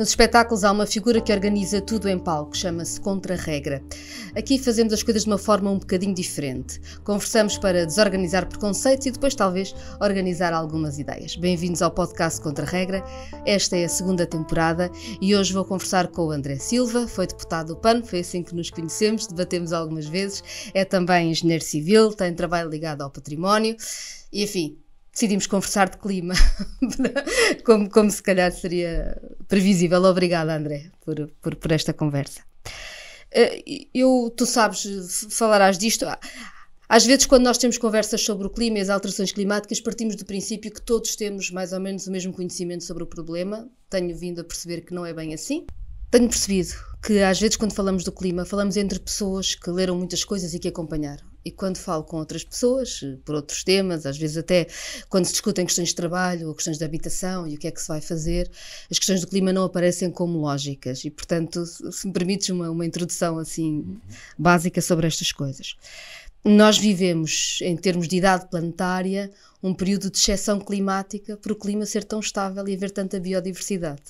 Nos espetáculos há uma figura que organiza tudo em palco, chama-se Contra-Regra. Aqui fazemos as coisas de uma forma um bocadinho diferente. Conversamos para desorganizar preconceitos e depois, talvez, organizar algumas ideias. Bem-vindos ao podcast Contra-Regra. Esta é a segunda temporada e hoje vou conversar com o André Silva, foi deputado do PAN, foi assim que nos conhecemos, debatemos algumas vezes. É também engenheiro civil, tem trabalho ligado ao património e, enfim, decidimos conversar de clima, como, como, se calhar seria previsível. Obrigada, André, por, por, por esta conversa. Eh, eu, tu sabes, falarás disto. Às vezes, quando nós temos conversas sobre o clima e as alterações climáticas, partimos do princípio que todos temos mais ou menos o mesmo conhecimento sobre o problema. Tenho vindo a perceber que não é bem assim. Tenho percebido que, às vezes, quando falamos do clima, falamos entre pessoas que leram muitas coisas e que acompanharam. E quando falo com outras pessoas, eh, por outros temas, às vezes até quando se discutem questões de trabalho ou questões de habitação e o que é que se vai fazer, as questões do clima não aparecem como lógicas. E, portanto, se me permites uma, uma introdução assim básica sobre estas coisas. Nós vivemos, em termos de idade planetária, um período de exceção climática por o clima ser tão estável e haver tanta biodiversidade.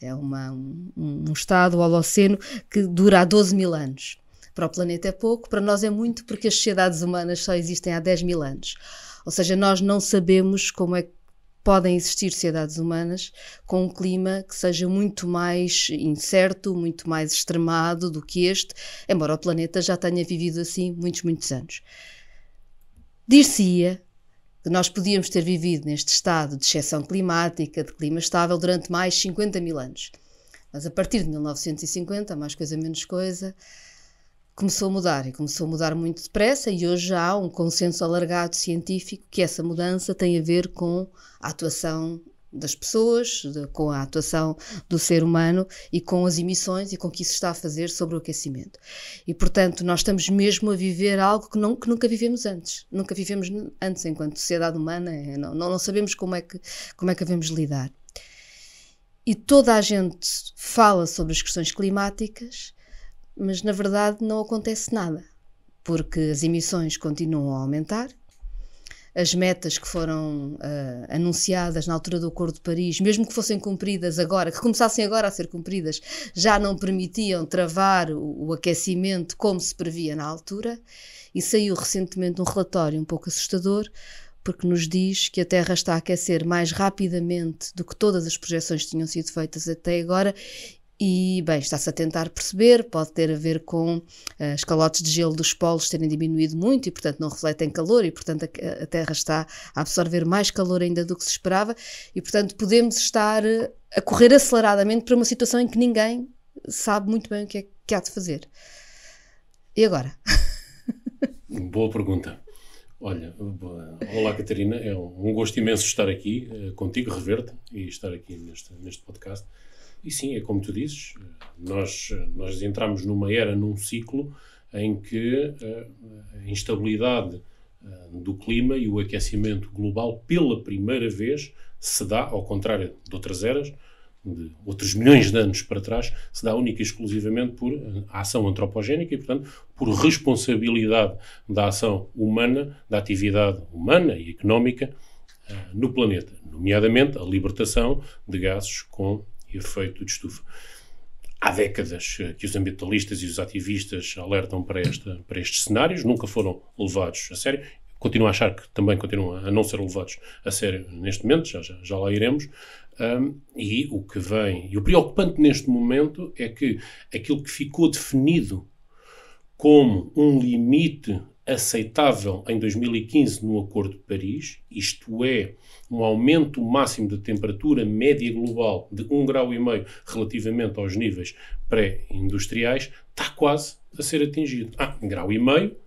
É uma, um, um estado holoceno que dura há 12 mil anos. Para o planeta é pouco, para nós é muito, porque as sociedades humanas só existem há 10 mil anos. Ou seja, nós não sabemos como é que podem existir sociedades humanas com um clima que seja muito mais incerto, muito mais extremado do que este, embora o planeta já tenha vivido assim muitos, muitos anos. Dir-se-ia que nós podíamos ter vivido neste estado de exceção climática, de clima estável, durante mais 50 mil anos. Mas a partir de 1950, mais coisa menos coisa, começou a mudar e começou a mudar muito depressa e hoje há um consenso alargado científico que essa mudança tem a ver com a atuação das pessoas, de, com a atuação do ser humano e com as emissões e com o que isso está a fazer sobre o aquecimento. E, portanto, nós estamos mesmo a viver algo que, não, que nunca vivemos antes. Nunca vivemos antes enquanto sociedade humana, é, não, não, não sabemos como é, que, como é que devemos lidar. E toda a gente fala sobre as questões climáticas, mas na verdade não acontece nada, porque as emissões continuam a aumentar, as metas que foram uh, anunciadas na altura do Acordo de Paris, mesmo que fossem cumpridas agora, que começassem agora a ser cumpridas, já não permitiam travar o, o aquecimento como se previa na altura. E saiu recentemente um relatório um pouco assustador, porque nos diz que a Terra está a aquecer mais rapidamente do que todas as projeções que tinham sido feitas até agora e, bem, está-se a tentar perceber, pode ter a ver com uh, eh, as calotes de gelo dos polos terem diminuído muito e, portanto, não refletem calor e, portanto, a, a Terra está a absorver mais calor ainda do que se esperava e, portanto, podemos estar eh, a correr aceleradamente para uma situação em que ninguém sabe muito bem o que é que há de fazer. E agora? Boa pergunta. Olha, olá Catarina, é um gosto imenso estar aqui eh, contigo, rever-te e estar aqui neste, neste podcast. E sim, é como tu dizes, eh, nós, eh, nós entramos numa era, num ciclo em que eh, a instabilidade do clima e o aquecimento global, pela primeira vez, se dá, ao contrário de outras eras, de outros milhões de anos para trás, se dá única e exclusivamente por ação antropogénica e, portanto, por responsabilidade da ação humana, da atividade humana e económica no planeta, nomeadamente a libertação de gases com efeito de estufa. Há décadas eh, que os ambientalistas e os ativistas alertam para, esta, para estes cenários, nunca foram levados a sério. Continuo a achar que também continuam a não ser levados a sério neste momento, já, já, já lá iremos. Um, e o que vem, e o preocupante neste momento é que aquilo que ficou definido como um limite aceitável em 2015 no Acordo de Paris, isto é, um aumento máximo de temperatura média global de 1,5 grau relativamente aos níveis pré-industriais, está quase a ser atingido. Ah, 1,5 grau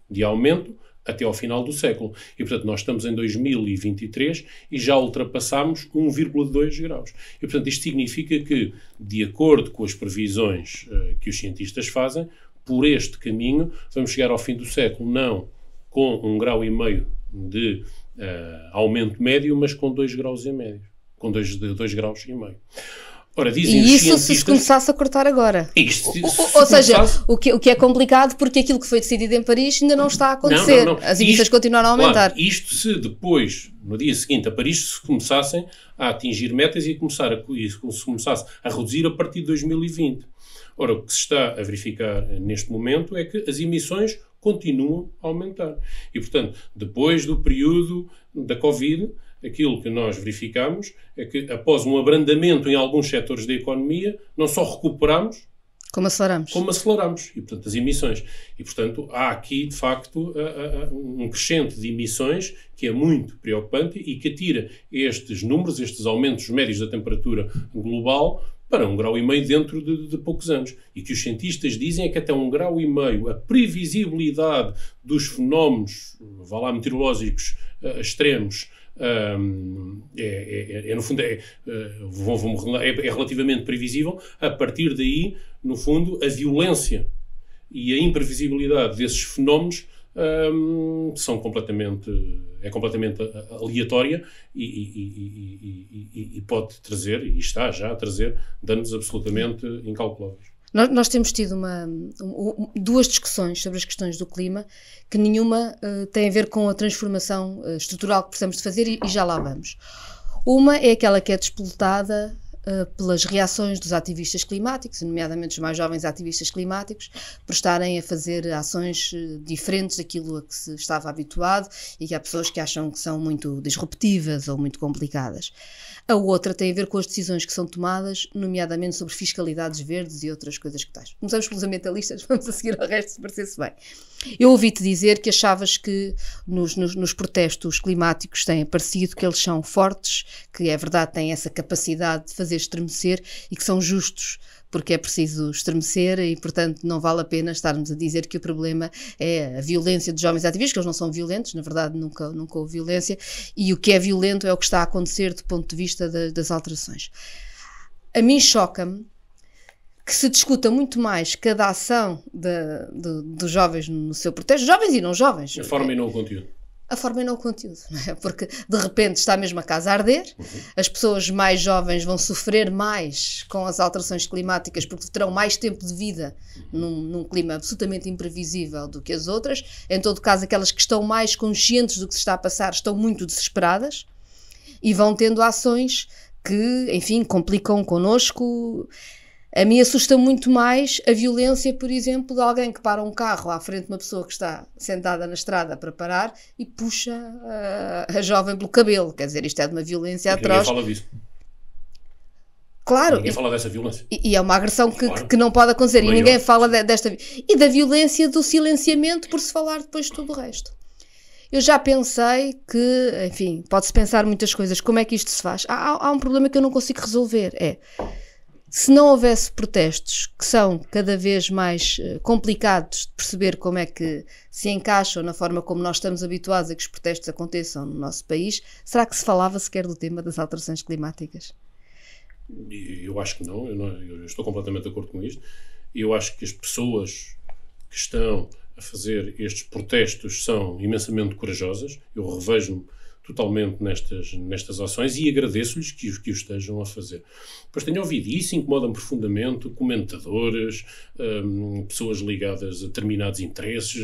de aumento até ao final do século. E, portanto, nós estamos em 2023 e já ultrapassámos 1,2 graus. E, portanto, isto significa que, de acordo com as previsões uh, que os cientistas fazem, por este caminho, vamos chegar ao fim do século, não com um grau e meio de uh, aumento médio, mas com dois graus e meio, com dois, dois graus e meio. Ora, dizem e isso se se começasse a cortar agora. Isto, se, se ou, seja, o, que, o que é complicado porque aquilo que foi decidido em Paris ainda não está a acontecer. Não, não, não. As emissões continuaram a aumentar. Claro, isto se depois, no dia seguinte a Paris, se começassem a atingir metas e, começar a, e se começasse a reduzir a partir de 2020. Ora, o que se está a verificar neste momento é que as emissões continuam a aumentar. E, portanto, depois do período da Covid, aquilo que nós verificamos é que, após um abrandamento em alguns setores da economia, não só recuperamos, como aceleramos. Como aceleramos, e portanto as emissões. E portanto há aqui de facto um crescente de emissões que é muito preocupante e que atira estes números, estes aumentos médios da temperatura global para um grau e meio dentro de, de, poucos anos. E que os cientistas dizem é que até um grau e meio, a previsibilidade dos fenómenos, vá lá, meteorológicos uh, extremos, um, é, é, é, é, no fundo é, vou, eh, vou é, é relativamente previsível. A partir daí, no fundo, a violência e a imprevisibilidade desses fenómenos um, são completamente é completamente aleatória e, e, e, e, pode trazer, e está já a trazer, danos absolutamente incalculáveis. Nós, nós temos tido uma, duas discussões sobre as questões do clima, que nenhuma uh, tem a ver com a transformação eh, estrutural que precisamos de fazer e, já lá vamos. Uma é aquela que é despoletada eh, pelas reações dos ativistas climáticos, nomeadamente os mais jovens ativistas climáticos, por estarem a fazer ações eh, diferentes daquilo a que se estava habituado e que há pessoas que acham que são muito disruptivas ou muito complicadas. A outra tem a ver com as decisões que são tomadas, nomeadamente sobre fiscalidades verdes e outras coisas que tais. Começamos pelos ambientalistas, vamos a seguir ao resto, se parecesse bem. Eu ouvi-te dizer que achavas que nos, nos, nos, protestos climáticos têm aparecido que eles são fortes, que é verdade, têm essa capacidade de fazer estremecer e que são justos porque é preciso estremecer e, portanto, não vale a pena estarmos a dizer que o problema é a violência dos jovens ativistas, que eles não são violentos, na verdade nunca, nunca houve violência, e o que é violento é o que está a acontecer do ponto de vista das alterações. A mim choca-me que se discuta muito mais cada ação dos jovens no seu protesto, jovens e não jovens. A forma é, e não o é, conteúdo a forma e não o conteúdo, não é? Porque de repente está mesmo a casa a arder, uhum. as pessoas mais jovens vão sofrer mais com as alterações climáticas porque terão mais tempo de vida uhum. num, num, clima absolutamente imprevisível do que as outras. Em todo caso, aquelas que estão mais conscientes do que se está a passar estão muito desesperadas e vão tendo ações que, enfim, complicam connosco a mim assusta muito mais a violência, por exemplo, de alguém que para um carro à frente de uma pessoa que está sentada na estrada para parar e puxa a, ah, a jovem pelo cabelo. Quer dizer, isto é de uma violência Porque atroz. Ninguém fala disso. Claro. Ninguém fala dessa violência. E, e é uma agressão que, claro. que não pode acontecer. Maior. E ninguém é. fala de, desta. E da violência do silenciamento por se falar depois de tudo o resto. Eu já pensei que, enfim, pode-se pensar muitas coisas. Como é que isto se faz? Há, há, um problema que eu não consigo resolver. É se não houvesse protestos, que são cada vez mais eh, complicados de perceber como é que se encaixam na forma como nós estamos habituados a que os protestos aconteçam no nosso país, será que se falava sequer do tema das alterações climáticas? Eu acho que não, eu, não, eu estou completamente de acordo com isto. Eu acho que as pessoas que estão a fazer estes protestos são imensamente corajosas. Eu revejo-me totalmente nestas, nestas ações e agradeço-lhes que, os, que o estejam a fazer. Pois tenho ouvido, e isso incomoda-me profundamente, comentadores, hum, pessoas ligadas a determinados interesses,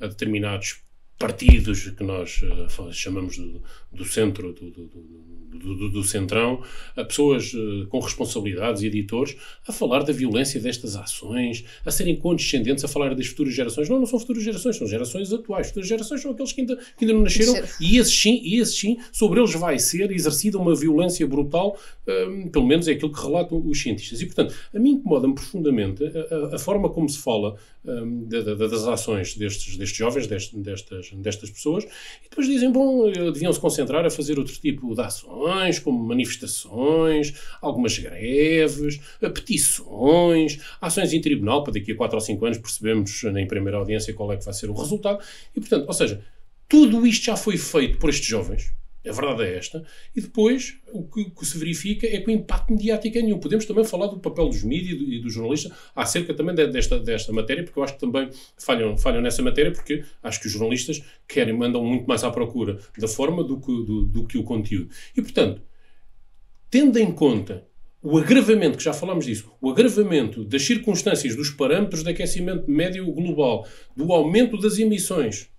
a determinados partidos que nós uh, chamamos de, do centro, do, do, do, do centrão, a pessoas eh, com responsabilidades e editores a falar da violência destas ações, a serem condescendentes, a falar das futuras gerações. Não, não são futuras gerações, são gerações atuais. Futuras gerações são aqueles que ainda, que ainda não nasceram e esses sim, e esses sim, sobre eles vai ser exercida uma violência brutal, ehm, pelo menos é aquilo que relatam os cientistas. E, portanto, a mim incomoda-me profundamente a, a, a, forma como se fala ehm, das ações destes, destes jovens, destes, destas, destas pessoas, e depois dizem, bom, eh, deviam se concentrar concentrar a fazer outro tipo de ações, como manifestações, algumas greves, petições, ações em tribunal, para daqui a 4 ou 5 anos percebemos na primeira audiência qual é que vai ser o resultado. E, portanto, ou seja, tudo isto já foi feito por estes jovens a verdade é esta. E depois, o que, o que se verifica é que o impacto mediático é nenhum. Podemos também falar do papel dos mídias e dos jornalistas do acerca também desta, desta matéria, porque eu acho que também falham, falham nessa matéria, porque acho que os jornalistas querem, mandam muito mais à procura da forma do que, do, do que o conteúdo. E, portanto, tendo em conta o agravamento, que já falámos disso, o agravamento das circunstâncias dos parâmetros de aquecimento médio global, do aumento das emissões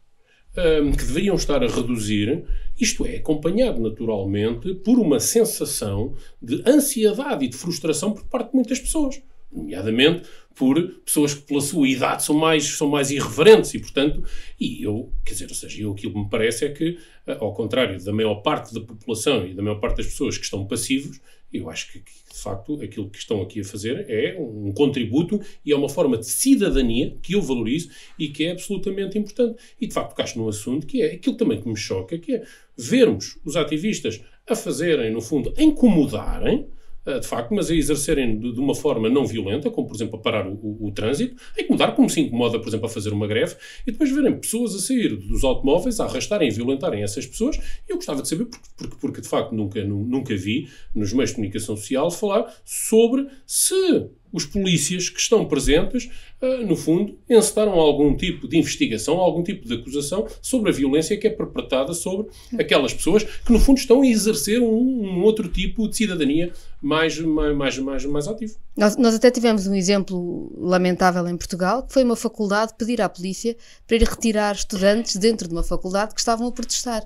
um, que deveriam estar a reduzir, isto é acompanhado naturalmente por uma sensação de ansiedade e de frustração por parte de muitas pessoas, nomeadamente por pessoas que pela sua idade são mais são mais irreverentes e portanto e eu quer dizer ou seja eu aquilo que me parece é que eh, ao contrário da maior parte da população e da maior parte das pessoas que estão passivos eu acho que, de facto, aquilo que estão aqui a fazer é um contributo e é uma forma de cidadania que eu valorizo e que é absolutamente importante. E, de facto, tocaste num assunto que é aquilo também que me choca, que é vermos os ativistas a fazerem, no fundo, a incomodarem eh, de facto, mas a exercerem de, uma forma não violenta, como por exemplo a parar o, o, o trânsito, a incomodar como se incomoda, por exemplo, a fazer uma greve, e depois verem pessoas a sair dos automóveis, a arrastarem e violentarem essas pessoas, e eu gostava de saber, porque, porque, porque de facto nunca, nunca vi nos meios de comunicação social falar sobre se os polícias que estão presentes, eh, no fundo, encetaram algum tipo de investigação, algum tipo de acusação sobre a violência que é perpetrada sobre aquelas pessoas que, no fundo, estão a exercer um, um outro tipo de cidadania mais, mais, mais, mais ativo. Nós, nós, até tivemos um exemplo lamentável em Portugal, que foi uma faculdade pedir à polícia para ir retirar estudantes dentro de uma faculdade que estavam a protestar.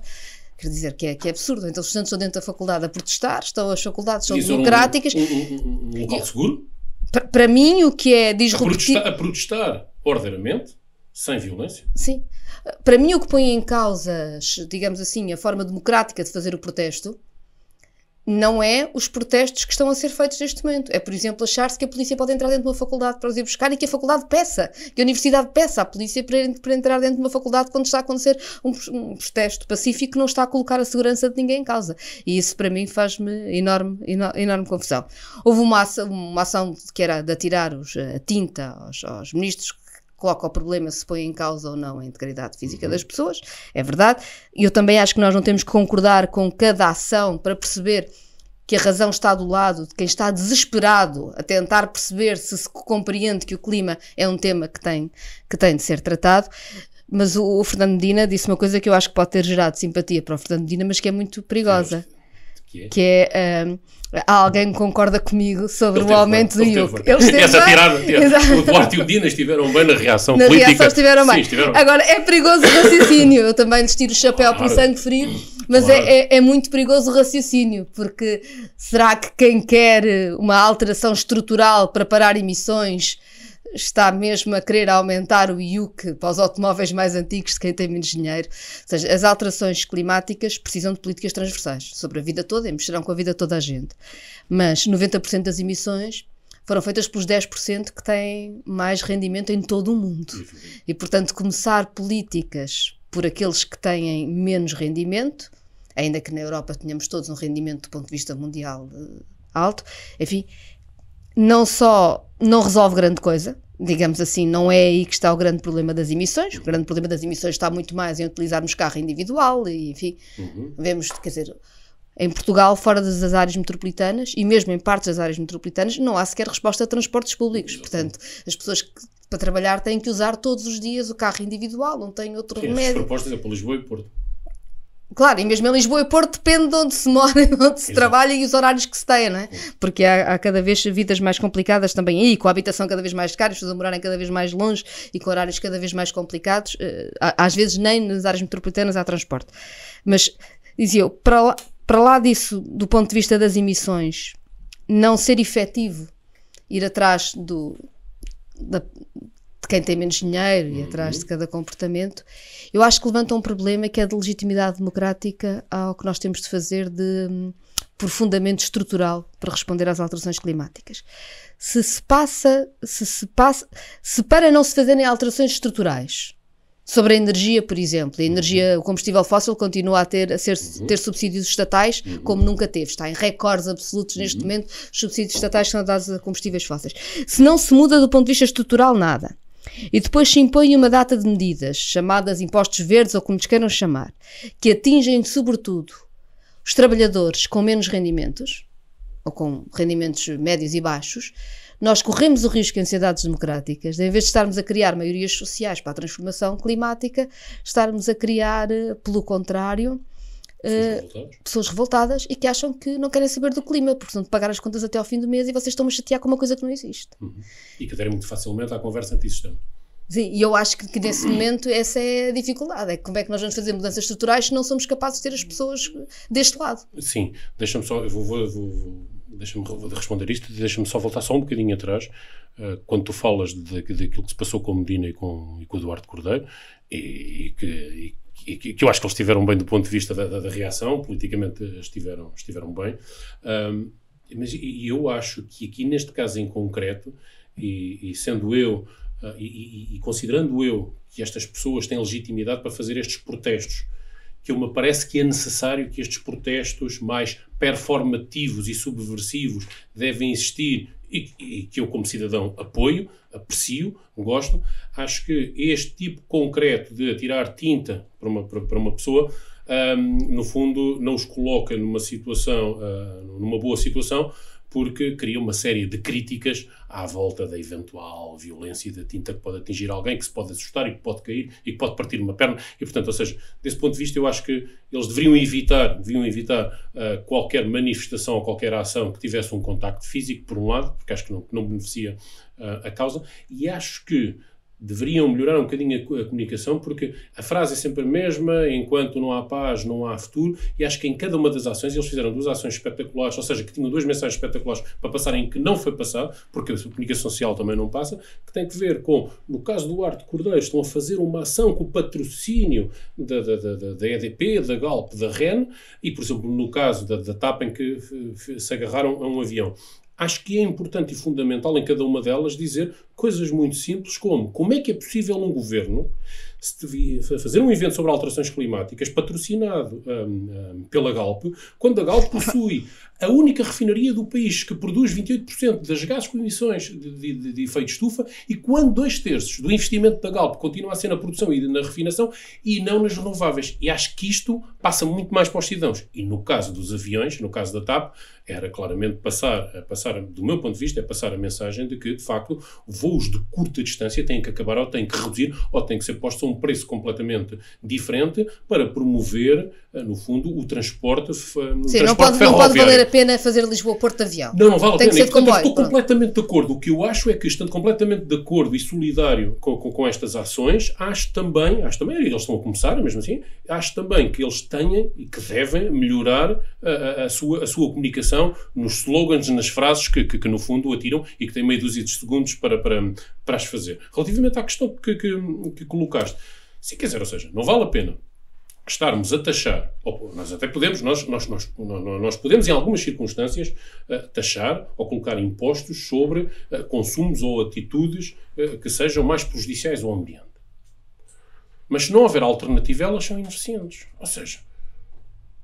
Quer dizer que é, que é absurdo. Então, os estudantes estão dentro da faculdade a protestar, estão, as faculdades são democráticas. É um, um, um local seguro? para mim, o que é disruptivo. A protestar, a ordenamente, sem violência? Sim. Para mim, o que põe em causa, digamos assim, a forma democrática de fazer o protesto não é os protestos que estão a ser feitos neste momento. É, por exemplo, achar-se que a polícia pode entrar dentro de uma faculdade para os ir buscar e que a faculdade peça, que a universidade peça à polícia para, para entrar dentro de uma faculdade quando está a acontecer um, um protesto pacífico que não está a colocar a segurança de ninguém em causa. E isso, para mim, faz-me enorme, enorme confusão. Houve uma ação, uma ação que era de atirar os, a tinta aos, aos ministros coloca o problema se põe em causa ou não a integridade física uhum. das pessoas, é verdade. E eu também acho que nós não temos que concordar com cada ação para perceber que a razão está do lado de quem está desesperado a tentar perceber se se compreende que o clima é um tema que tem, que tem de ser tratado. Mas o, o Fernando Medina disse uma coisa que eu acho que pode ter gerado simpatia para o Fernando Medina, mas que é muito perigosa. Que é? Que é ehm, alguém concorda comigo sobre o aumento bem, do IUC. Essa tirada, o Duarte e o Dinas tiveram bem na reação na política. Reação estiveram bem. Sim, estiveram Agora, é perigoso o raciocínio. Eu também lhes tiro o chapéu claro. por sangue frio, mas é, claro. é, é, é, muito perigoso o raciocínio, porque será que quem quer uma alteração estrutural para parar emissões está mesmo a querer aumentar o IUC para os automóveis mais antigos de quem tem menos dinheiro. Ou seja, as alterações climáticas precisam de políticas transversais sobre a vida toda e mexerão com a vida toda a gente. Mas 90% das emissões foram feitas pelos 10% que têm mais rendimento em todo o mundo. E, portanto, começar políticas por aqueles que têm menos rendimento, ainda que na Europa tenhamos todos um rendimento do ponto de vista mundial eh, alto, enfim, não só não resolve grande coisa, digamos assim, não é aí que está o grande problema das emissões. O grande problema das emissões está muito mais em utilizarmos carro individual e, enfim, uhum. vemos, quer dizer, em Portugal, fora das áreas metropolitanas e mesmo em partes das áreas metropolitanas, não há sequer resposta a transportes públicos. Portanto, as pessoas que, para trabalhar têm que usar todos os dias o carro individual, não tem outro remédio. As propostas é para Lisboa e Porto. Claro, e mesmo em Lisboa e Porto depende de onde se mora, de onde se Exato. trabalha e os horários que se têm, não é? Porque há, há, cada vez vidas mais complicadas também aí, com a habitação cada vez mais cara, as pessoas a morarem cada vez mais longe e com horários cada vez mais complicados. Eh, às vezes nem nas áreas metropolitanas há transporte. Mas, dizia eu, para lá, para lá disso, do ponto de vista das emissões, não ser efetivo ir atrás do, da, de quem tem menos dinheiro e atrás de uhum. cada comportamento, eu acho que levanta um problema que é de legitimidade democrática ao que nós temos de fazer de hum, profundamente estrutural para responder às alterações climáticas. Se se passa, se se passa, se para não se fazerem alterações estruturais sobre a energia, por exemplo, a energia, uhum. o combustível fóssil continua a ter, a ser, uhum. ter subsídios estatais uhum. como nunca teve, está em recordes absolutos neste uhum. momento, os subsídios estatais são dados a combustíveis fósseis. Se não se muda do ponto de vista estrutural nada, e depois se impõe uma data de medidas, chamadas impostos verdes ou como lhes queiram chamar, que atingem sobretudo os trabalhadores com menos rendimentos, ou com rendimentos médios e baixos, nós corremos o risco em sociedades democráticas, de, em vez de estarmos a criar maiorias sociais para a transformação climática, estarmos a criar, eh, pelo contrário, Pessoas, eh, uh, pessoas revoltadas e que acham que não querem saber do clima, porque estão pagar as contas até ao fim do mês e vocês estão-me a chatear com uma coisa que não existe. Uhum. E que aderem muito facilmente à conversa antissistema. Sim, e eu acho que, que, nesse momento essa é a dificuldade, é como é que nós vamos fazer mudanças estruturais se não somos capazes de ter as pessoas deste lado. Sim, deixa-me só, eu vou, vou, vou deixa-me responder isto, deixa-me só voltar só um bocadinho atrás, uh, quando tu falas daquilo que se passou com Medina e com, e com o Eduardo Cordeiro, e, e que, e que, que, eu acho que eles estiveram bem do ponto de vista da, da, da reação, politicamente estiveram, estiveram bem. Um, mas eu acho que aqui neste caso em concreto, e, e sendo eu, uh, e, e, e, considerando eu que estas pessoas têm legitimidade para fazer estes protestos, que eu me parece que é necessário que estes protestos mais performativos e subversivos devem existir e, e, que eu, como cidadão, apoio, aprecio, gosto. Acho que este tipo concreto de atirar tinta para uma, para, para uma pessoa, um, no fundo, não os coloca numa situação, uh, numa boa situação, porque cria uma série de críticas à volta da eventual violência e da tinta que pode atingir alguém, que se pode assustar e que pode cair e que pode partir uma perna. E, portanto, ou seja, desse ponto de vista, eu acho que eles deveriam evitar, deveriam evitar uh, qualquer manifestação ou qualquer ação que tivesse um contacto físico, por um lado, porque acho que não, não beneficia uh, a causa, e acho que deveriam melhorar um bocadinho a, comunicação, porque a frase é sempre a mesma: enquanto não há paz, não há futuro. E acho que em cada uma das ações, eles fizeram duas ações espetaculares, ou seja, que tinham duas mensagens espetaculares para passarem que não foi passado, porque a comunicação social também não passa, que tem que ver com, no caso do Arte Cordeiro, estão a fazer uma ação com o patrocínio da, da, da, da EDP, da Galp, da REN, e, por exemplo, no caso da, da TAP, em que eh, se agarraram a um avião acho que é importante e fundamental em cada uma delas dizer coisas muito simples como como é que é possível um governo fazer um evento sobre alterações climáticas patrocinado um, um, pela Galp, quando a Galp possui a única refinaria do país que produz 28% das gases com emissões de, de, de, efeito de estufa e quando dois terços do investimento da Galp continua a ser na produção e na refinação e não nas renováveis. E acho que isto passa muito mais para os cidadãos. E no caso dos aviões, no caso da TAP, era claramente passar, a passar, do meu ponto de vista, é passar a mensagem de que, de facto, voos de curta distância têm que acabar ou têm que reduzir ou têm que ser postos a um preço completamente diferente para promover, eh, no fundo, o transporte, eh, Sim, transporte não pode, não pode valer a pena fazer Lisboa-Porto avião. Não, não vale Tem a pena. portanto, comboio, estou pronto. completamente de acordo. O que eu acho é que, estando completamente de acordo e solidário com, com, com estas ações, acho também, acho também, eles estão a começar, mesmo assim, acho também que eles têm e que devem melhorar a, a, a sua, a sua comunicação comunicação, nos slogans, nas frases que, que, que no fundo atiram e que têm meia dúzia de segundos para, para, para as fazer. Relativamente à questão que, que, que colocaste, se quiser, ou seja, não vale a pena estarmos a taxar, ou nós até podemos, nós, nós, nós, nós podemos em algumas circunstâncias eh, taxar ou colocar impostos sobre eh, consumos ou atitudes eh, que sejam mais prejudiciais ao ambiente. Mas se não houver alternativa, elas são ineficientes. Ou seja,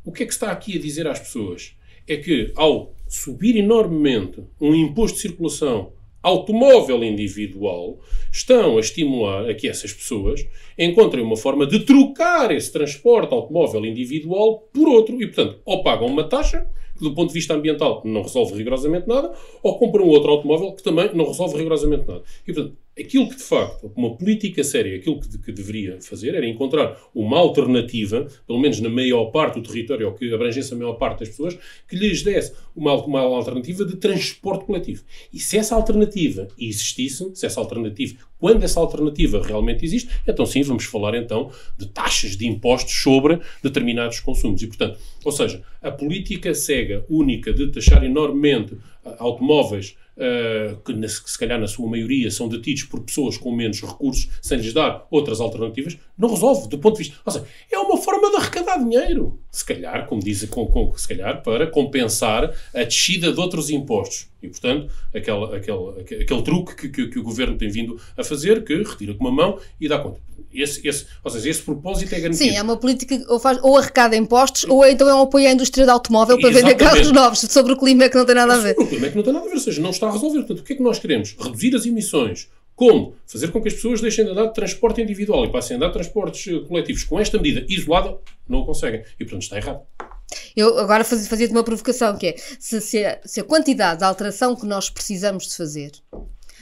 o que é que está aqui a dizer às pessoas? é que, ao subir enormemente um imposto de circulação automóvel individual, estão a estimular a que essas pessoas encontrem uma forma de trocar esse transporte automóvel individual por outro e, portanto, ou pagam uma taxa que, do ponto de vista ambiental, não resolve rigorosamente nada, ou compram outro automóvel que também não resolve rigorosamente nada. E, portanto, Aquilo que, de facto, uma política séria, aquilo que, que, deveria fazer era encontrar uma alternativa, pelo menos na maior parte do território, ou que abrangesse a maior parte das pessoas, que lhes desse uma, uma alternativa de transporte coletivo. E se essa alternativa existisse, se essa alternativa, quando essa alternativa realmente existe, então sim, vamos falar então de taxas de impostos sobre determinados consumos. E, portanto, ou seja, a política cega, única, de taxar enormemente automóveis eh, que se calhar na sua maioria são detidos por pessoas com menos recursos, sem lhes dar outras alternativas, não resolve, do ponto de vista. Ou seja, é uma forma de arrecadar dinheiro. Se calhar, como dizem, com, com, se calhar, para compensar a descida de outros impostos. E, portanto, aquele, aquele, aquele, truque que, que, que o governo tem vindo a fazer, que retira com uma mão e dá conta. Esse, esse, ou seja, esse propósito é garantido. Sim, é uma política que ou, faz, ou arrecada impostos ou então é um apoio à indústria do automóvel para Exatamente. vender carros novos sobre o clima que não tem nada a ver. Sobre o clima que não tem nada a ver, ou seja, não está a resolver. Portanto, o que é que nós queremos? Reduzir as emissões como? Fazer com que as pessoas deixem de andar de transporte individual e passem a andar de transportes eh, coletivos. Com esta medida isolada, não o conseguem. E, portanto, está errado. Eu agora fazia-te uma provocação, que é, se, se, a, se a quantidade de alteração que nós precisamos de fazer,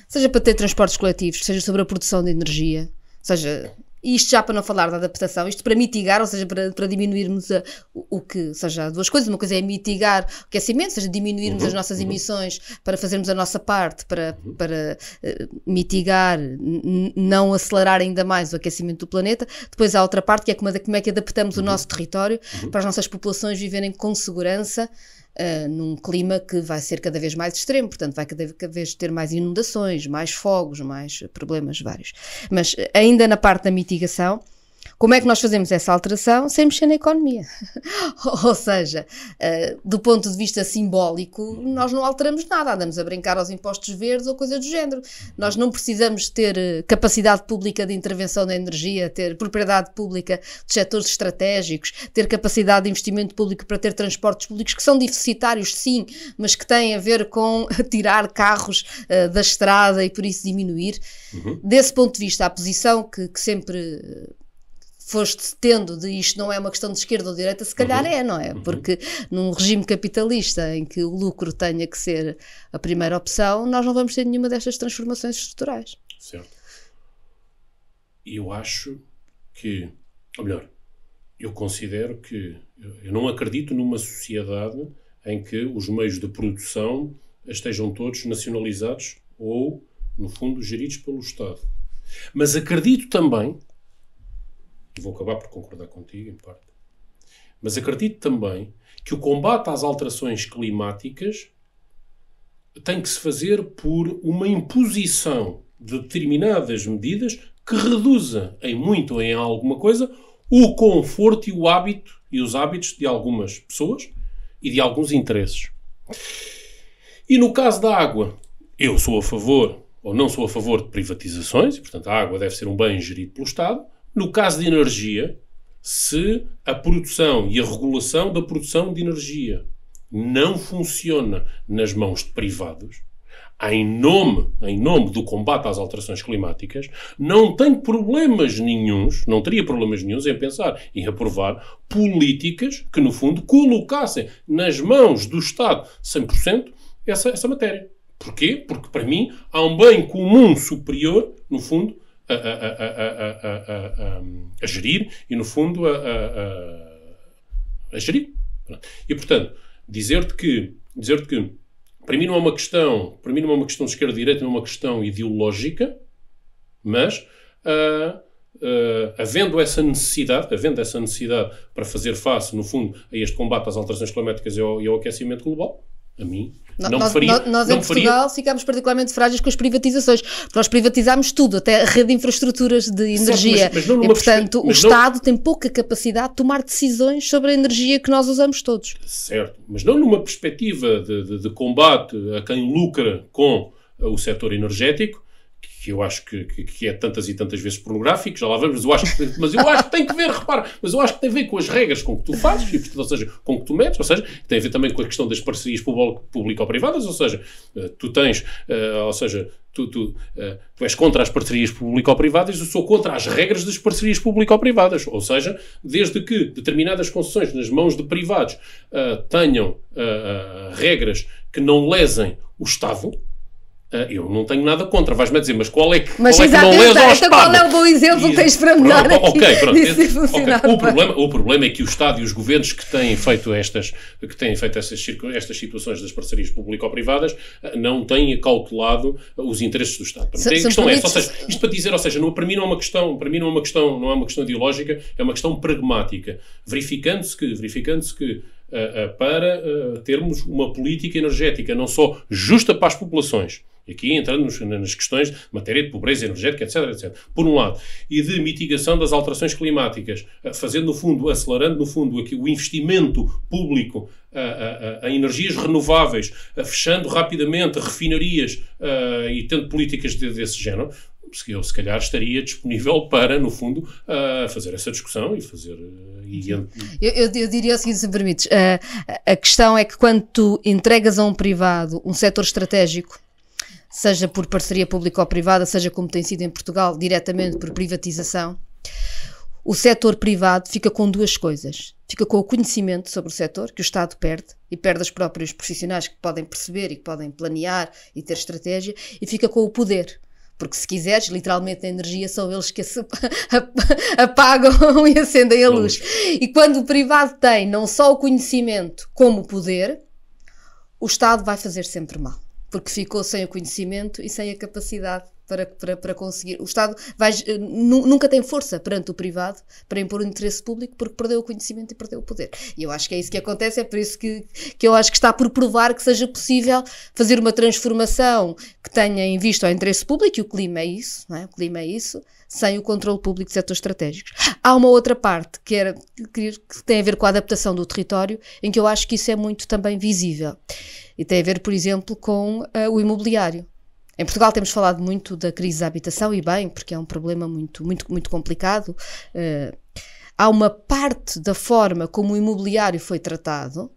seja para ter transportes coletivos, seja sobre a produção de energia, seja isto já para não falar da adaptação, isto para mitigar, ou seja, para, para diminuirmos a, o, o, que, seja, duas coisas. Uma coisa é mitigar o aquecimento, ou seja, diminuirmos uhum, as nossas uhum. emissões para fazermos a nossa parte, para, para uh, mitigar, não acelerar ainda mais o aquecimento do planeta. Depois há outra parte que é como, é como é que adaptamos o uhum. nosso território uhum. para as nossas populações viverem com segurança uh, num clima que vai ser cada vez mais extremo, portanto, vai cada vez ter mais inundações, mais fogos, mais problemas vários. Mas ah, ainda na parte da mitigação, como é que nós fazemos essa alteração? Sem mexer na economia. Ou seja, eh, do ponto de vista simbólico, nós não alteramos nada, andamos a brincar aos impostos verdes ou coisa do género. Nós não precisamos ter eh, capacidade pública de intervenção na energia, ter propriedade pública de setores estratégicos, ter capacidade de investimento público para ter transportes públicos que são deficitários, sim, mas que têm a ver com tirar carros eh, da estrada e por isso diminuir. Uhum. Desse ponto de vista, a posição que, que sempre foste tendo de isto não é uma questão de esquerda ou direita, se calhar uhum. é, não é? Uhum. Porque num regime capitalista em que o lucro tenha que ser a primeira opção, nós não vamos ter nenhuma destas transformações estruturais. Certo. Eu acho que, ou melhor, eu considero que eu não acredito numa sociedade em que os meios de produção estejam todos nacionalizados ou, no fundo, geridos pelo Estado. Mas acredito também e vou acabar por concordar contigo, em parte. Mas acredito também que o combate às alterações climáticas tem que se fazer por uma imposição de determinadas medidas que reduza em muito ou em alguma coisa o conforto e o hábito e os hábitos de algumas pessoas e de alguns interesses. E no caso da água, eu sou a favor ou não sou a favor de privatizações, e portanto a água deve ser um bem gerido pelo Estado, no caso de energia, se a produção e a regulação da produção de energia não funciona nas mãos de privados, em nome, em nome do combate às alterações climáticas, não tem problemas nenhums, não teria problemas nenhums em pensar e aprovar políticas que, no fundo, colocassem nas mãos do Estado 100% essa, essa matéria. Porquê? Porque, para mim, há um bem comum superior, no fundo, a, a, a, a gerir e, no fundo, a, gerir. E, portanto, dizer-te que, dizer que para mim não é uma questão, para mim não é uma questão de esquerda e direita, não é uma questão ideológica, mas Uh, havendo essa necessidade, havendo essa necessidade para fazer face, no fundo, a este combate às alterações climáticas e ao, e ao aquecimento global, a mim. No, nós, faria, nós em Portugal faria... ficámos particularmente frágeis com as privatizações. Nós privatizámos tudo, até a rede de infraestruturas de energia. Certo, mas, mas e, portanto, o Estado tem pouca capacidade de tomar decisões sobre a energia que nós usamos todos. Certo, mas não numa perspectiva de, de, de combate a quem lucra com o setor energético, que eu acho que, que, que, é tantas e tantas vezes pornográfico, já lá vamos, mas eu acho que, mas eu acho que tem que ver, repara, mas eu acho que tem a ver com as regras com que tu fazes, e, portanto, ou seja, com que tu metes, ou seja, tem a ver também com a questão das parcerias público-privadas, ou seja, eh, tu tens, eh, ou seja, tu, tu, eh, tu és contra as parcerias público-privadas, eu sou contra as regras das parcerias público-privadas, ou seja, desde que determinadas concessões nas mãos de privados tenham regras que não lesem o Estado, ah, eu não tenho nada contra, vais-me dizer, mas qual é que, mas, qual é que não lês ao Estado? qual é o bom exemplo que tens para me dar pronto, aqui? Ok, pronto. Esse, é okay. O, problema, o problema é que o Estado e os governos que têm feito estas, que têm feito essas estas situações das parcerias público-privadas ah, não têm calculado os interesses do Estado. É a questão é essa, ou seja, isto para dizer, ou seja, não, para mim não é uma questão, para mim não é uma questão, não é uma questão ideológica, é uma questão pragmática. Verificando-se que, verificando-se que ah, para termos uma política energética não só justa para as populações, aqui entrando nas questões de matéria de pobreza energética, etc, etc, por um lado, e de mitigação das alterações climáticas, eh, fazendo no fundo, acelerando no fundo aqui o investimento público a, eh, eh, energias renováveis, a, fechando rapidamente refinarias e tendo políticas de, desse género, eu se calhar estaria disponível para, no fundo, uh, fazer essa discussão e fazer. Uh, e... Eu, eu, eu, diria o seguinte, se me permites: uh, a questão é que quando tu entregas a um privado um setor estratégico seja por parceria pública ou privada, seja como tem sido em Portugal, diretamente por privatização, o setor privado fica com duas coisas. Fica com o conhecimento sobre o setor, que o Estado perde, e perde os próprios profissionais que podem perceber e que podem planear e ter estratégia, e fica com o poder. Porque se quiseres, literalmente a energia são eles que apagam e acendem a luz. E quando o privado tem não só o conhecimento como o poder, o Estado vai fazer sempre mal porque ficou sem o conhecimento e sem a capacidade para, para, para conseguir. O Estado vai, eh, nunca tem força perante o privado para impor o um interesse público porque perdeu o conhecimento e perdeu o poder. E eu acho que é isso que acontece, é por isso que, que eu acho que está por provar que seja possível fazer uma transformação que tenha em vista o interesse público, e o clima é isso, não é? o clima é isso, sem o controle público de setores estratégicos. Há uma outra parte que, era, que tem a ver com a adaptação do território, em que eu acho que isso é muito também visível. E tem a ver, por exemplo, com uh, o imobiliário. Em Portugal temos falado muito da crise da habitação e bem, porque é um problema muito, muito, muito complicado. Uh, há uma parte da forma como o imobiliário foi tratado,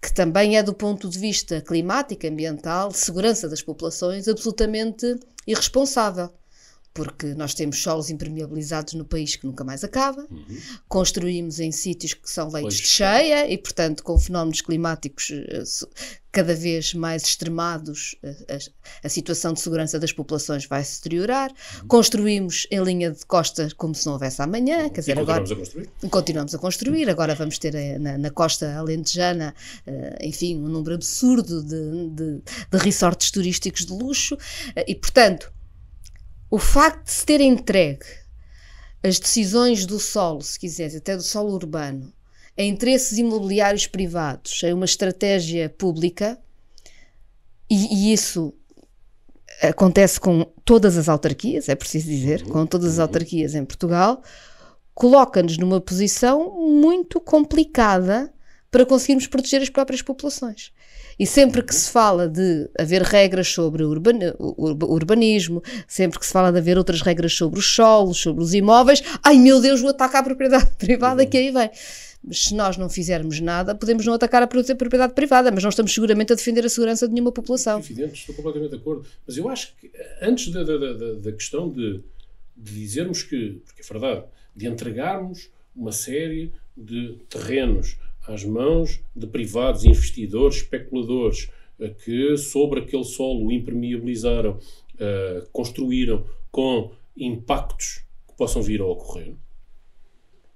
que também é do ponto de vista climático, ambiental, segurança das populações, absolutamente irresponsável porque nós temos solos impermeabilizados no país que nunca mais acaba, uhum. construímos em sítios que são leitos de cheia e, portanto, com fenómenos climáticos eh, cada vez mais extremados, eh, a, a situação de segurança das populações vai se deteriorar. Uhum. Construímos em linha de costa como se não houvesse amanhã, uhum. quer dizer, e continuamos agora a construir. continuamos a construir. Agora vamos ter a, eh, na, na, costa alentejana, uh, enfim, um número absurdo de, de, de resorts turísticos de luxo uh, e, portanto o facto de se ter entregue as decisões do solo, se quiseres, até do solo urbano, a interesses imobiliários privados, a uma estratégia pública, e, e isso acontece com todas as autarquias, é preciso dizer, com todas as autarquias em Portugal, coloca-nos numa posição muito complicada para conseguirmos proteger as próprias populações. E sempre que se fala de haver regras sobre urbanismo, sempre que se fala de haver outras regras sobre os solos, sobre os imóveis, ai meu Deus, o ataque à propriedade privada que aí vem. Mas se nós não fizermos nada, podemos não atacar a propriedade privada, mas não estamos seguramente a defender a segurança de nenhuma população. Evidente, estou completamente de acordo. Mas eu acho que antes da, da, da, da questão de, de dizermos que, porque é verdade, de entregarmos uma série de terrenos às mãos de privados, investidores, especuladores, eh, que sobre aquele solo impermeabilizaram, eh, construíram com impactos que possam vir a ocorrer.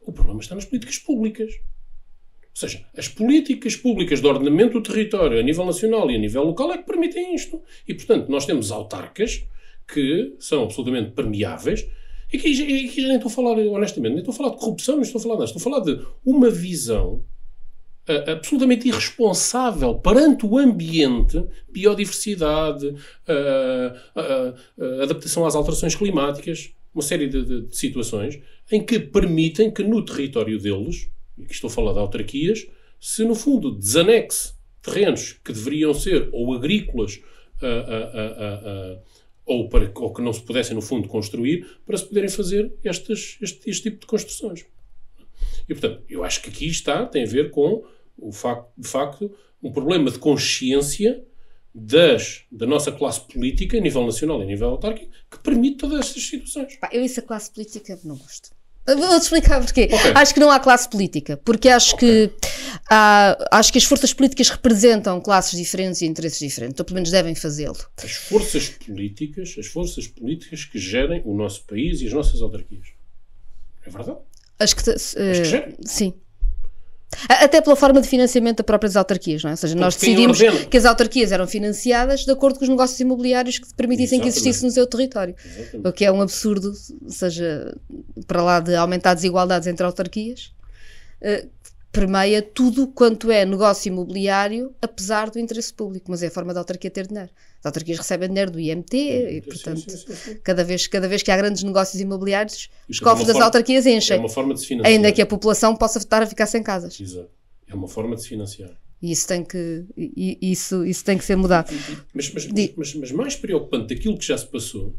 O problema está nas políticas públicas. Ou seja, as políticas públicas de ordenamento do território a nível nacional e a nível local é que permitem isto. E, portanto, nós temos autarcas que são absolutamente permeáveis. E que, e que nem estou a falar, honestamente, nem estou a falar de corrupção, nem estou a falar nada. Estou a falar de uma visão absolutamente irresponsável perante o ambiente, biodiversidade, uh, adaptação às alterações climáticas, uma série de, de, de, situações em que permitem que no território deles, e aqui estou a falar de autarquias, se no fundo desanexe terrenos que deveriam ser ou agrícolas ou, para, ou que não se pudessem, no fundo, construir, para se poderem fazer estes este, este tipo de construções. E, portanto, eu acho que aqui está, tem a ver com, o facto, de facto, um problema de consciência das, da nossa classe política, a nível nacional e a nível autárquico, que permite todas estas situações. Pá, eu essa classe política não gosto. Vou-te explicar porquê. Okay. Acho que não há classe política, porque acho okay. que há, acho que as forças políticas representam classes diferentes e interesses diferentes, ou pelo menos devem fazê-lo. As forças políticas, as forças políticas que gerem o nosso país e as nossas autarquias. É verdade? acho que, uh, que eh, Sim. Até pela forma de financiamento das próprias autarquias, não é? Ou seja, Porque nós decidimos que as autarquias eram financiadas de acordo com os negócios imobiliários que permitissem Exatamente. que existisse no seu território. Exatamente. O que é um absurdo, seja, para lá de aumentar desigualdades entre autarquias, eh, permeia tudo quanto é negócio imobiliário, apesar do interesse público, mas é a forma da autarquia ter dinheiro. As autarquias recebem dinheiro do IMT e, portanto, sim, sim, sim. Cada, vez, cada vez que há grandes negócios imobiliários, é os cofres é das forma, autarquias é enchem. É uma forma de se financiar. Ainda que a população possa estar a ficar sem casas. Exato. É uma forma de se financiar. E isso tem que, isso, isso tem que ser mudado. Mas, mas, de... mas, mas mais preocupante daquilo que já se passou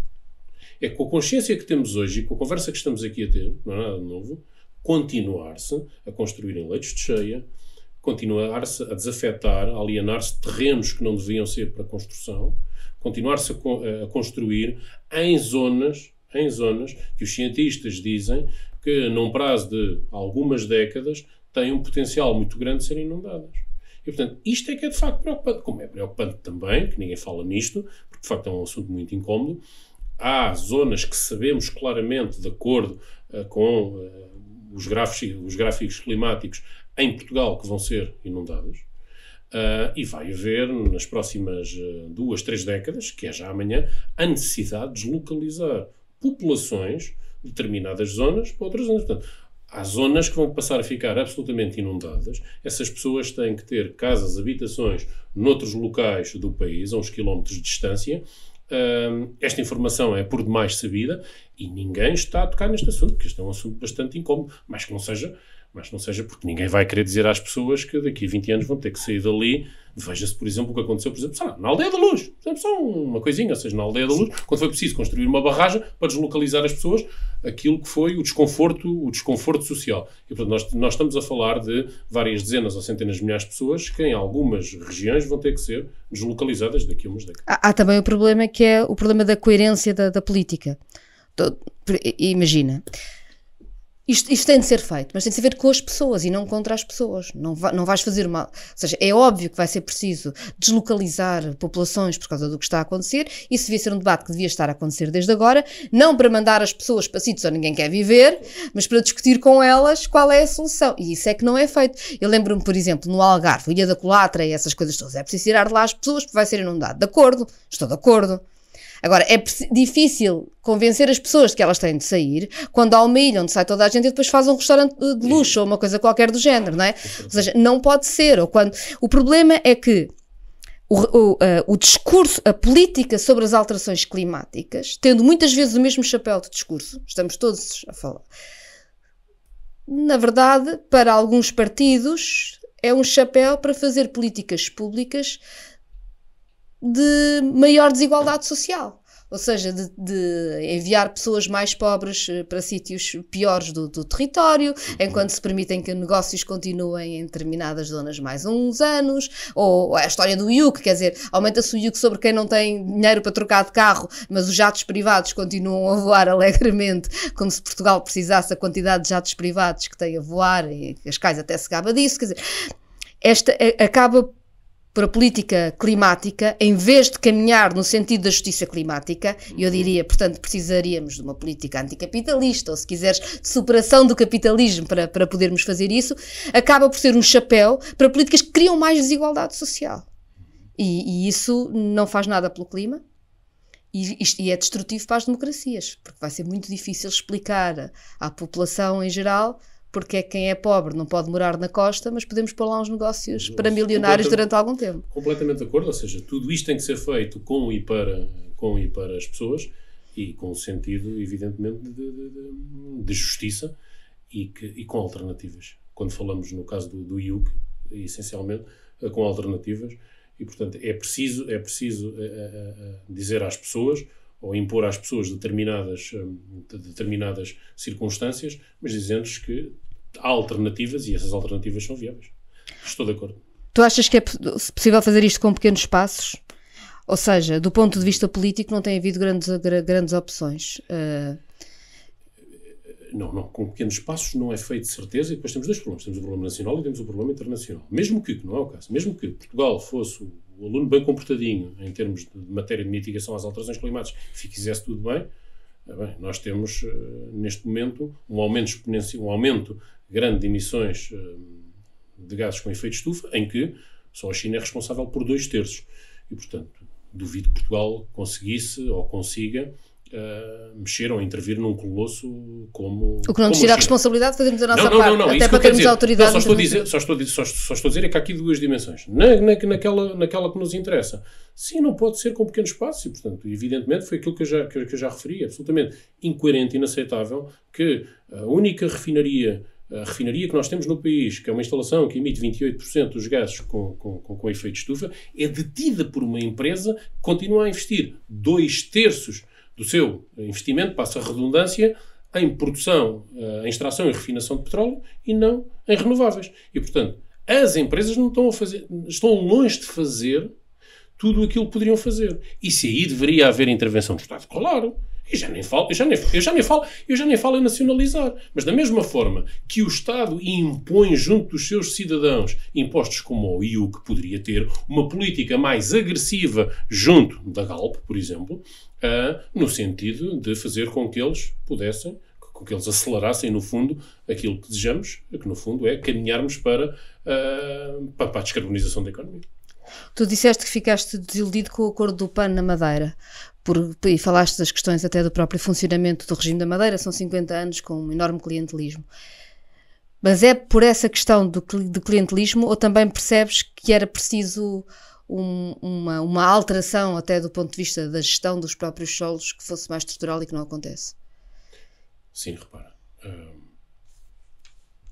é que com a consciência que temos hoje e com a conversa que estamos aqui a ter, não é nada de novo, continuar-se a construir em leitos de cheia, continuar-se a desafetar, a alienar-se terrenos que não deviam ser para construção, continuar-se a, a construir em zonas, em zonas que os cientistas dizem que num prazo de algumas décadas têm um potencial muito grande de serem inundadas. E, portanto, isto é que é de facto preocupante. Como é preocupante também, que ninguém fala nisto, porque de facto é um assunto muito incómodo, há zonas que sabemos claramente, de acordo uh, com eh, os gráficos, os gráficos climáticos em Portugal que vão ser inundadas. Uh, ah, e vai haver nas próximas ah, duas, três décadas, que é já amanhã, a necessidade de deslocalizar populações de determinadas zonas para outras zonas. Portanto, há zonas que vão passar a ficar absolutamente inundadas. Essas pessoas têm que ter casas, habitações noutros locais do país, a uns quilómetros de distância, esta informação é por demais sabida e ninguém está a tocar neste assunto, porque este é um assunto bastante incómodo, mas que não seja mas não seja porque ninguém vai querer dizer às pessoas que daqui a 20 anos vão ter que sair dali. Veja-se, por exemplo, o que aconteceu, por exemplo, na Aldeia da Luz. Por exemplo, só uma coisinha, ou seja, na Aldeia da Luz, quando foi preciso construir uma barragem para deslocalizar as pessoas, aquilo que foi o desconforto, o desconforto social. E, portanto, nós, nós estamos a falar de várias dezenas ou centenas de milhares de pessoas que em algumas regiões vão ter que ser deslocalizadas daqui a umas décadas. Há, há também o problema que é o problema da coerência da, da política. Imagina isto, isto, tem de ser feito, mas tem de ser feito com as pessoas e não contra as pessoas. Não, va, não vais fazer mal. Ou seja, é óbvio que vai ser preciso deslocalizar populações por causa do que está a acontecer. Isso devia ser um debate que devia estar a acontecer desde agora. Não para mandar as pessoas para sítios onde ninguém quer viver, mas para discutir com elas qual é a solução. E isso é que não é feito. Eu lembro-me, por exemplo, no Algarve, Ilha da Colatra e essas coisas todas. É preciso tirar de lá as pessoas porque vai ser inundado. De acordo, estou de acordo. Agora, é difícil convencer as pessoas de que elas têm de sair quando há uma ilha onde sai toda a gente e depois faz um restaurante de luxo ou uma coisa qualquer do género, não é? Ou seja, não pode ser. Ou quando... O problema é que o, o, uh, o, discurso, a política sobre as alterações climáticas, tendo muitas vezes o mesmo chapéu de discurso, estamos todos a falar. Na verdade, para alguns partidos, é um chapéu para fazer políticas públicas de maior desigualdade social. Ou seja, de, de enviar pessoas mais pobres eh, para sítios piores do, do território, enquanto se permitem que negócios continuem em determinadas zonas mais uns anos, ou a história do IUC, quer dizer, aumenta-se o IUC sobre quem não tem dinheiro para trocar de carro, mas os jatos privados continuam a voar alegremente, como se Portugal precisasse a quantidade de jatos privados que tem a voar, e as quais até se gaba disso, quer dizer, esta eh, acaba por a política climática, em vez de caminhar no sentido da justiça climática, eu uhum. diria, portanto, precisaríamos de uma política anticapitalista, ou se quiseres, de superação do capitalismo para, para podermos fazer isso, acaba por ser um chapéu para políticas que criam mais desigualdade social. E, e isso não faz nada pelo clima. e é destrutivo para as democracias, porque vai ser muito difícil explicar à população em geral porque é quem é pobre não pode morar na costa, mas podemos pôr lá uns negócios para milionários durante algum tempo. Completamente de acordo, ou seja, tudo isto tem que ser feito com e para, com e para as pessoas e com o sentido, evidentemente, de, de, de justiça e, que, e, com alternativas. Quando falamos no caso do, do IUC, essencialmente, eh, com alternativas, e portanto é preciso, é preciso eh, eh, dizer às pessoas ou impor às pessoas determinadas, determinadas circunstâncias, mas dizendo-lhes que há alternativas e essas alternativas são viáveis. Estou de acordo. Tu achas que é possível fazer isto com pequenos passos? Ou seja, do ponto de vista político, não tem havido grandes, grandes opções. Uh... Não, não, com pequenos passos não é feito de certeza, e depois temos dois problemas: temos o problema nacional e temos o problema internacional. Mesmo que, não é o caso, mesmo que Portugal fosse o aluno bem comportadinho em termos de matéria de mitigação às alterações climáticas, se fizesse tudo bem, eh, Bem, nós temos eh, neste momento um aumento exponencial, um aumento grande de emissões eh, de gases com efeito estufa, em que só a China é responsável por dois terços. E, portanto, duvido que Portugal conseguisse ou consiga uh, mexer ou intervir num colosso como. O que não nos tira a responsabilidade de fazermos a nossa não, não, parte, não, não, até para termos autoridade. Não, só, estou dizer, só, estou, só, só estou a dizer é que há aqui duas dimensões. Na, na, naquela, naquela que nos interessa. Sim, não pode ser com pequeno espaço, e, portanto, evidentemente foi aquilo que eu já, que, eu, que eu já referi, absolutamente incoerente, inaceitável, que a única refinaria a refinaria que nós temos no país, que é uma instalação que emite 28% dos gases com, com, com, com efeito de estufa, é detida por uma empresa que continua a investir dois terços do seu investimento, passa a redundância, em produção, eh, em extração e refinação de petróleo e não em renováveis. E, portanto, as empresas não estão, a fazer, estão longe de fazer tudo aquilo que poderiam fazer. E se aí deveria haver intervenção do Estado? Claro. E já nem falo, eu já nem, eu já nem falo, eu já nem falo em nacionalizar. Mas da mesma forma que o Estado impõe junto dos seus cidadãos impostos como o IU, que poderia ter uma política mais agressiva junto da Galp, por exemplo, uh, no sentido de fazer com que eles pudessem com que eles acelerassem, no fundo, aquilo que desejamos, que no fundo é caminharmos para, uh, para a descarbonização da economia. Tu disseste que ficaste desiludido com o acordo do PAN na Madeira por, e falaste das questões até do próprio funcionamento do regime da Madeira, são 50 anos com um enorme clientelismo. Mas é por essa questão do, do clientelismo ou também percebes que era preciso um, uma, uma alteração até do ponto de vista da gestão dos próprios solos que fosse mais estrutural e que não acontece? Sim, repara. Hum,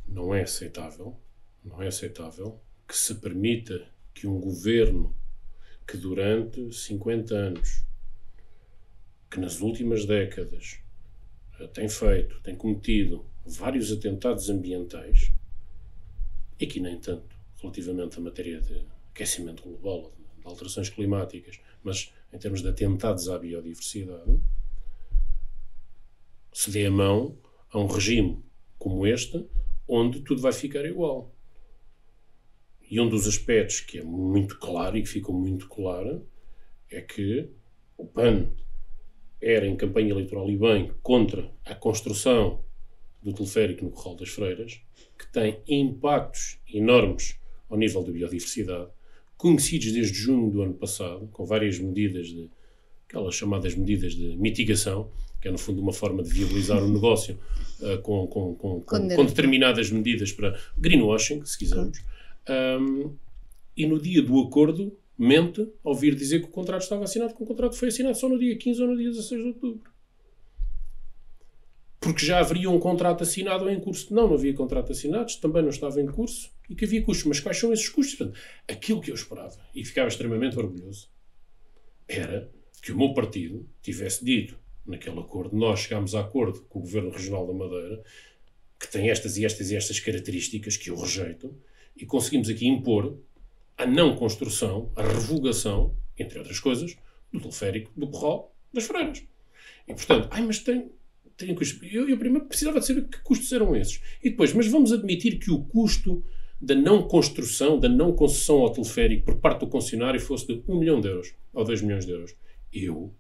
não é aceitável, não é aceitável que se permita que um governo que durante 50 anos que nas últimas décadas eh, tem feito, tem cometido vários atentados ambientais, e que, nem tanto relativamente à matéria de aquecimento global, de alterações climáticas, mas em termos de atentados à biodiversidade, se dê a mão a um regime como este, onde tudo vai ficar igual. E um dos aspectos que é muito claro e que ficou muito claro é que o PAN era em campanha eleitoral e bem contra a construção do teleférico no Corral das Freiras, que tem impactos enormes ao nível da biodiversidade, conhecidos desde junho do ano passado, com várias medidas de aquelas chamadas medidas de mitigação, que é no fundo uma forma de viabilizar o negócio uh, com, com, com, com, determinadas medidas para greenwashing, se quisermos. Um, e no dia do acordo, mente ouvir dizer que o contrato estava assinado, que o contrato foi assinado só no dia 15 ou no dia 16 de outubro. Porque já haveria um contrato assinado ou em curso. Não, não havia contrato assinado, também não estava em curso e que havia custos. Mas quais são esses custos? Portanto, aquilo que eu esperava, e ficava extremamente orgulhoso, era que o meu partido tivesse dito, naquele acordo, nós chegámos a acordo com o Governo Regional da Madeira, que tem estas e estas e estas características que eu rejeito, e conseguimos aqui impor a não construção, a revogação, entre outras coisas, do teleférico, do corral, das freiras. E, portanto, ai, mas tem, tem custo. Eu, eu primeiro precisava de saber que custos eram esses. E depois, mas vamos admitir que o custo da não construção, da não concessão ao teleférico por parte do concessionário fosse de 1 milhão de euros ou 2 milhões de euros. Eu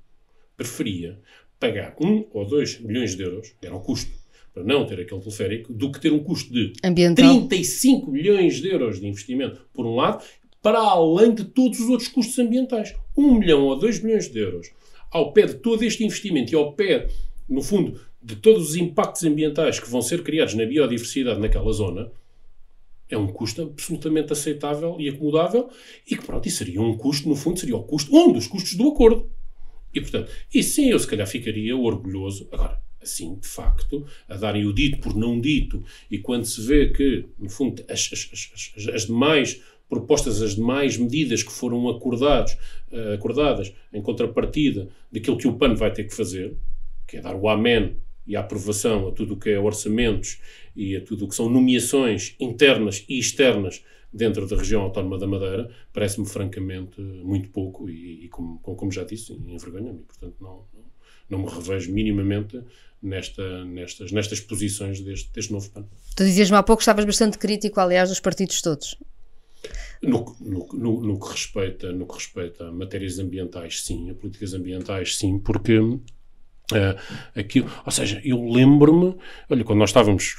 preferia pagar 1 ou 2 milhões de euros, era o custo, para não ter aquele teleférico, do que ter um custo de Ambiental. 35 milhões de euros de investimento, por um lado, para além de todos os outros custos ambientais. um milhão ou dois milhões de euros. Ao pé de todo este investimento e ao pé, no fundo, de todos os impactos ambientais que vão ser criados na biodiversidade naquela zona, é um custo absolutamente aceitável e acomodável e que, pronto, e seria um custo, no fundo, seria o custo, um dos custos do acordo. E, portanto, e sim, eu se calhar ficaria orgulhoso. Agora, assim, de facto, a darem o dito por não dito, e quando se vê que, no fundo, as, as, as, as demais propostas as demais medidas que foram acordados, eh, acordadas em contrapartida daquilo que o PAN vai ter que fazer, que é dar o amém e a aprovação a tudo o que é orçamentos e a tudo o que são nomeações internas e externas dentro da região autónoma da Madeira, parece-me francamente muito pouco e, e como, como, já disse, envergonha-me. Portanto, não, não me revejo minimamente nesta, nestas, nestas posições deste, deste novo PAN. Tu dizias-me há pouco que estavas bastante crítico, aliás, dos partidos todos. No, no, no, no, que respeita, no que respeita a matérias ambientais, sim, a políticas ambientais, sim, porque uh, aquilo, ou seja, eu lembro-me, olha, quando nós estávamos,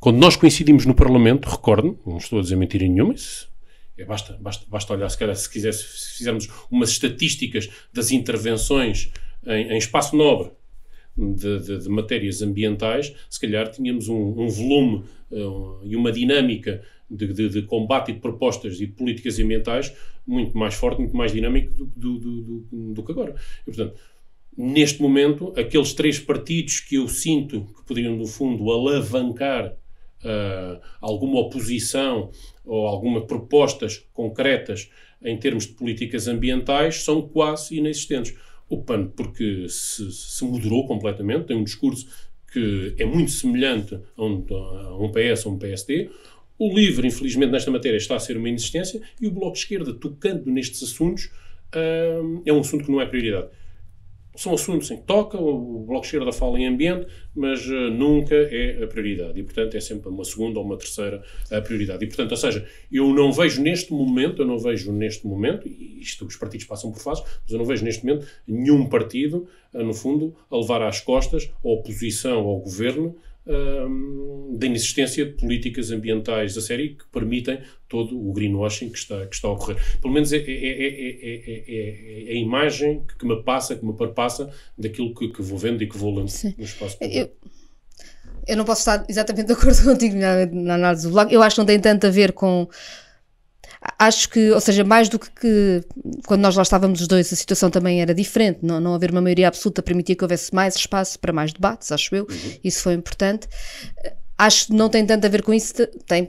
quando nós coincidimos no Parlamento, recordo, não estou a dizer mentira nenhuma, isso, é, basta, basta, basta olhar, se calhar, se, quiser, se fizermos umas estatísticas das intervenções em, em espaço nobre de, de, de, matérias ambientais, se calhar tínhamos um, um volume uh, e uma dinâmica de, de, de, combate e de propostas e de políticas ambientais muito mais forte, muito mais dinâmico do, do, do, do que agora. E, portanto, neste momento, aqueles três partidos que eu sinto que poderiam, no fundo, alavancar uh, alguma oposição ou algumas propostas concretas em termos de políticas ambientais são quase inexistentes. O PAN, porque se, se moderou completamente, tem um discurso que é muito semelhante a um, a um PS ou um PSD. O LIVRE, infelizmente, nesta matéria está a ser uma inexistência e o Bloco de Esquerda, tocando nestes assuntos, hum, é um assunto que não é prioridade. São assuntos em que toca, o Bloco de Esquerda fala em ambiente, mas eh, nunca é a prioridade. E, portanto, é sempre uma segunda ou uma terceira a prioridade. E, portanto, ou seja, eu não vejo neste momento, eu não vejo neste momento, e isto os partidos passam por fases, mas eu não vejo neste momento nenhum partido, eh, no fundo, a levar às costas a oposição ao governo da inexistência de políticas ambientais da série que permitem todo o greenwashing que está, que está a ocorrer. Pelo menos é, é, é, é a imagem que me passa, que me perpassa daquilo que, que vou vendo e que vou lendo Sim. no espaço público. Eu, eu não posso estar exatamente de acordo contigo na, na análise do blog. Eu acho que não tem tanto a ver com acho que, ou seja, mais do que, que, quando nós lá estávamos os dois, a situação também era diferente. Não, não haver uma maioria absoluta permitia que houvesse mais espaço para mais debates, acho eu. Uhum. Isso foi importante. Acho que não tem tanto a ver com isso, tem,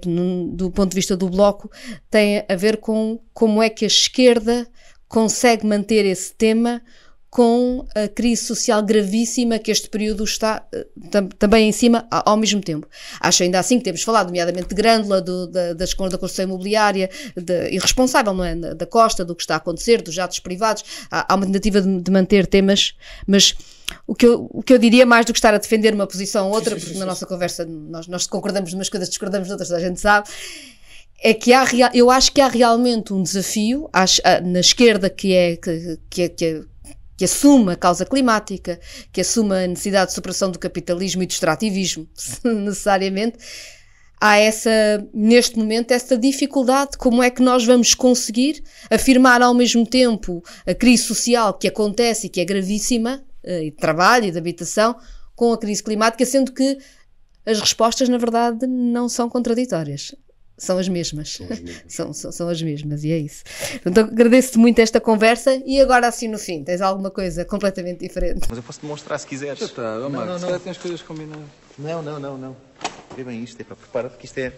do ponto de vista do bloco, tem a ver com como é que a esquerda consegue manter esse tema com a crise social gravíssima que este período está eh, tam, também em cima ao mesmo tempo. Acho ainda assim que temos falado, nomeadamente de Grândola, do, da, das, da construção imobiliária, de, irresponsável, não é? Da Costa, do que está a acontecer, dos jatos privados. Há, há uma tentativa de, de, manter temas, mas o que, eu, o que eu diria, mais do que estar a defender uma posição ou outra, porque na nossa conversa nós, nós concordamos de umas coisas, discordamos de outras, a gente sabe é que há, eu acho que há realmente um desafio acho, ah, na esquerda que é, que, que, é, que, é que assuma a causa climática, que assuma a necessidade de superação do capitalismo e do extrativismo, necessariamente, há essa, neste momento, essa dificuldade. Como é que nós vamos conseguir afirmar ao mesmo tempo a crise social que acontece e que é gravíssima, eh, de trabalho e de habitação, com a crise climática, sendo que as respostas, na verdade, não são contraditórias são as mesmas. São, são, são, as mesmas, e é isso. Então agradeço-te muito esta conversa e agora assim no fim, tens alguma coisa completamente diferente. Mas eu posso te mostrar se quiseres. Já está, não, não, não. tens coisas combinadas. Não, não, não, não. Vê bem isto, é para preparar porque isto é.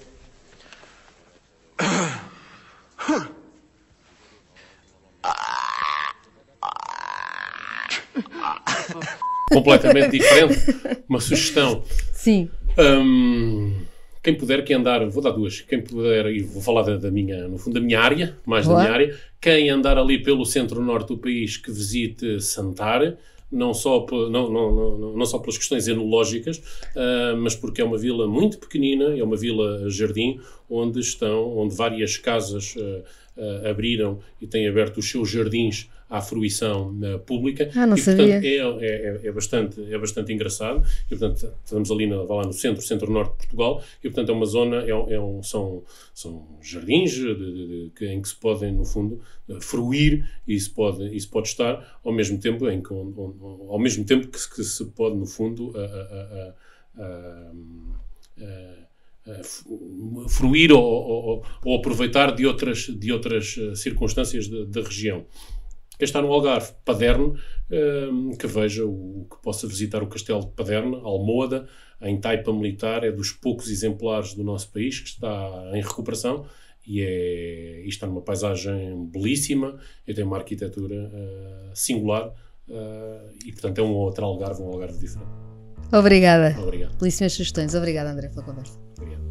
completamente diferente. Uma sugestão. Sim. Um quem puder que andar, vou dar duas, quem puder, e vou falar da, da minha, no fundo, da minha área, mais da minha área, quem andar ali pelo centro-norte do país que visite Santar, não só, não, não, não, não só pelas questões enológicas, uh, mas porque é uma vila muito pequenina, é uma vila jardim, onde estão, onde várias casas uh, uh, abriram e têm aberto os seus jardins à fruição uh, pública. Ah, não e, sabia. portanto, é, é, é, é, bastante, é bastante engraçado. E, portanto, estamos ali na, lá no centro, centro-norte de Portugal, e, portanto, é uma zona, é, é um, são, são jardins de, de, de, em que se podem, no fundo, eh, fruir e se pode, e se pode estar ao mesmo tempo, em que, on, on, ao mesmo tempo que, que, se pode, no fundo, a, a, a, fruir ou, ou, ou, aproveitar de outras, de outras eh, circunstâncias da região quem está no Algarve, Paderno, ehm, que veja, o, que possa visitar o Castelo de Paderno, Almoada, em taipa militar, é dos poucos exemplares do nosso país que está em recuperação e, é, e está numa paisagem belíssima e tem uma arquitetura eh, singular eh, e, portanto, é um outro Algarve, um Algarve diferente. Obrigada. Obrigado. Belíssimas sugestões. Obrigada, André, pela conversa. Obrigado.